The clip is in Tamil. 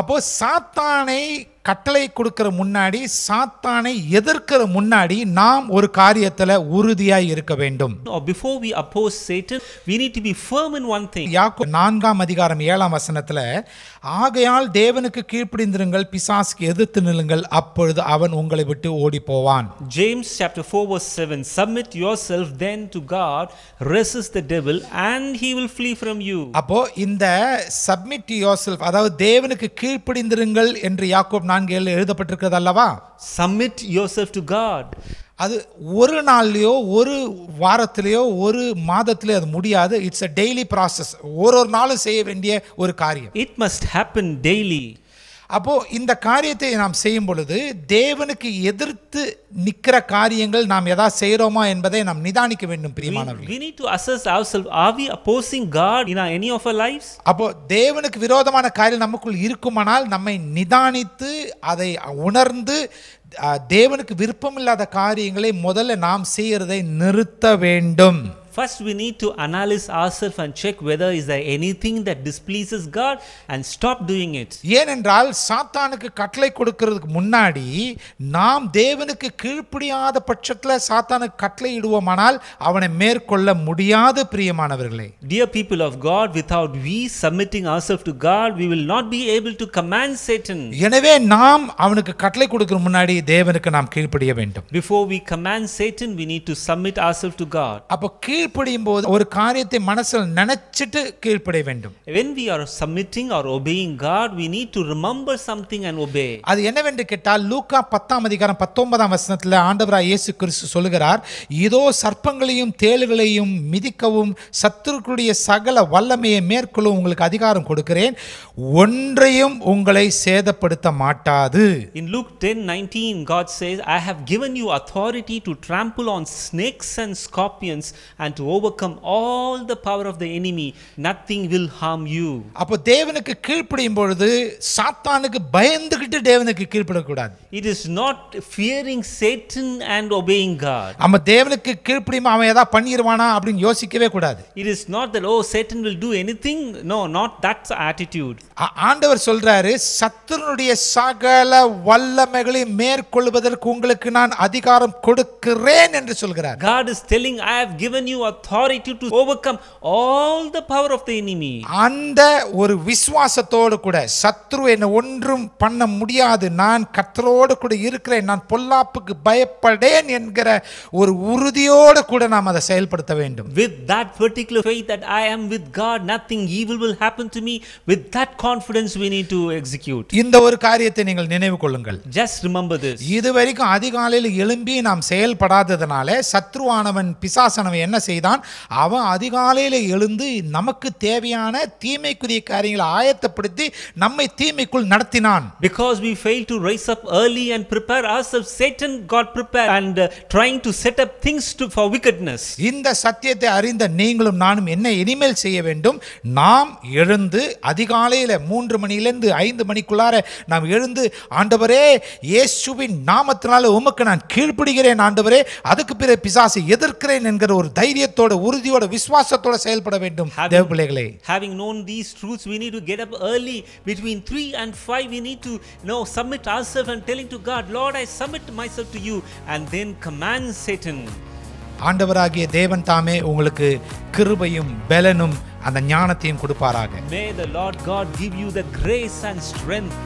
அப்போ சாத்தானை கட்டளை கொடுக்கிற முன்னாடி சாத்தானை எதிர்க்கிற முன்னாடி நாம் ஒரு காரியத்தில் உறுதியாய் இருக்க வேண்டும் before we oppose satan we need to be firm in one thing யாக்கோ நான்காம் அதிகாரம் ஏழாம் வசனத்தில் ஆகையால் தேவனுக்கு கீழ்ப்பிடிந்திருங்கள் பிசாஸ்க்கு எதிர்த்து நில்லுங்கள் அப்பொழுது அவன் உங்களை விட்டு ஓடி போவான் James chapter 4 seven submit yourself then to God resist the devil and he will flee from you அப்போ இந்த சப்மிட் யோர் செல்ஃப் அதாவது தேவனுக்கு கீழ்ப்பிடிந்திருங்கள் என்று யாக்கோப் நான் நான்கு எழுதப்பட்டிருக்கிறது அல்லவா submit yourself to God அது ஒரு நாள்லையோ ஒரு வாரத்திலேயோ ஒரு மாதத்திலேயோ அது முடியாது இட்ஸ் அ டெய்லி ப்ராசஸ் ஒரு ஒரு நாளும் செய்ய வேண்டிய ஒரு காரியம் இட் மஸ்ட் ஹேப்பன் டெய்லி அப்போது இந்த காரியத்தை நாம் செய்யும் பொழுது தேவனுக்கு எதிர்த்து நிற்கிற காரியங்கள் நாம் எதா செய்கிறோமா என்பதை நாம் நிதானிக்க வேண்டும் பிரியமானவர்கள் we need to assess ourselves are we opposing god in any of our lives அப்போ தேவனுக்கு விரோதமான காரியம் நமக்குள் இருக்குமானால் நம்மை நிதானித்து அதை உணர்ந்து தேவனுக்கு விருப்பமில்லாத காரியங்களை முதல்ல நாம் செய்கிறதை நிறுத்த வேண்டும் First, we need to analyze ourselves and check whether is there anything that displeases God and stop doing it. ஏனென்றால் சாத்தானுக்கு கட்டளை கொடுக்கிறதுக்கு முன்னாடி நாம் தேவனுக்கு கீழ்ப்படியாத பட்சத்தில் சாத்தானுக்கு கட்டளை இடுவோமானால் அவனை மேற்கொள்ள முடியாது பிரியமானவர்களே Dear people of God, without we submitting ourselves to God, we will not be able to command Satan. எனவே நாம் அவனுக்கு கட்டளை கொடுக்கிற முன்னாடி தேவனுக்கு நாம் கீழ்ப்படிய வேண்டும். Before we command Satan, we need to submit ourselves to God. அப்ப கீழ் கீழ்ப்படியும் போது ஒரு காரியத்தை மனசில் நினைச்சிட்டு கீழ்ப்படைய வேண்டும் when we are submitting or obeying god we need to remember something and obey அது என்னவென்று கேட்டால் லூக்கா 10 ஆம் அதிகாரம் 19 ஆம் வசனத்தில் ஆண்டவராய் இயேசு கிறிஸ்து சொல்கிறார் இதோ சர்ப்பங்களையும் தேள்களையும் மிதிக்கவும் சத்துருக்களுடைய சகல வல்லமையை மேற்கொள்ளவும் உங்களுக்கு அதிகாரம் கொடுக்கிறேன் ஒன்றையும் உங்களை சேதப்படுத்த மாட்டாது in luke 10 19 god says i have given you authority to trample on snakes and scorpions and and to overcome all the power of the enemy nothing will harm you அப்ப தேவனுக்கு கீழ்ப்படியும் பொழுது சாத்தானுக்கு பயந்துகிட்டு தேவனுக்கு கீழ்ப்படக்கூடாது it is not fearing satan and obeying god நம்ம தேவனுக்கு கீழ்ப்படியும் அவன் ஏதா பண்ணிடுவானா அப்படின்னு யோசிக்கவே கூடாது it is not that oh satan will do anything no not that attitude ஆண்டவர் சொல்றாரு சத்துருனுடைய சகல வல்லமைகளை மேற்கொள்வதற்கு உங்களுக்கு நான் அதிகாரம் கொடுக்கிறேன் என்று சொல்கிறார் god is telling i have given you you authority to overcome all the power of the enemy அந்த ஒரு விசுவாசத்தோடு கூட சத்ரு என்ன ஒன்றும் பண்ண முடியாது நான் கத்தரோடு கூட இருக்கிறேன் நான் பொல்லாப்புக்கு பயப்படேன் என்கிற ஒரு உறுதியோடு கூட நாம் அதை செயல்படுத்த வேண்டும் with that particular faith that i am with god nothing evil will happen to me with that confidence we need to execute இந்த ஒரு காரியத்தை நீங்கள் நினைவு கொள்ளுங்கள் ஜஸ்ட் remember this இதுவரைக்கும் அதிகாலையில் எழும்பி நாம் செயல்படாததனால சத்ருவானவன் பிசாசனவன் என்ன செய்தான் அவன் அதிகாலையில் எழுந்து நமக்கு தேவையான தீமைக்குரிய காரியங்களை ஆயத்தப்படுத்தி நம்மை தீமைக்குள் நடத்தினான் because we fail to rise up early and prepare ourselves satan satan got prepare and trying to set up things to for wickedness இந்த சத்தியத்தை அறிந்த நீங்களும் நானும் என்ன இனிமேல் செய்ய வேண்டும் நாம் எழுந்து அதிகாலையில் மூன்று மணியிலிருந்து ஐந்து மணிக்குள்ளார நாம் எழுந்து ஆண்டவரே இயேசுவின் நாமத்தினால உமக்கு நான் கீழ்ப்படுகிறேன் ஆண்டவரே அதுக்கு பிற பிசாசை எதிர்க்கிறேன் என்கிற ஒரு தைரியம் having known these truths we need to get up early between 3 and 5 we need to you know submit ourselves and telling to God lord i submit myself to you and then command satan ஆண்டவராகிய தேவன் தாமே உங்களுக்கு கிருபையும் பெலனும் அந்த ஞானத்தையும் கொடுப்பாராக may the lord god give you the grace and strength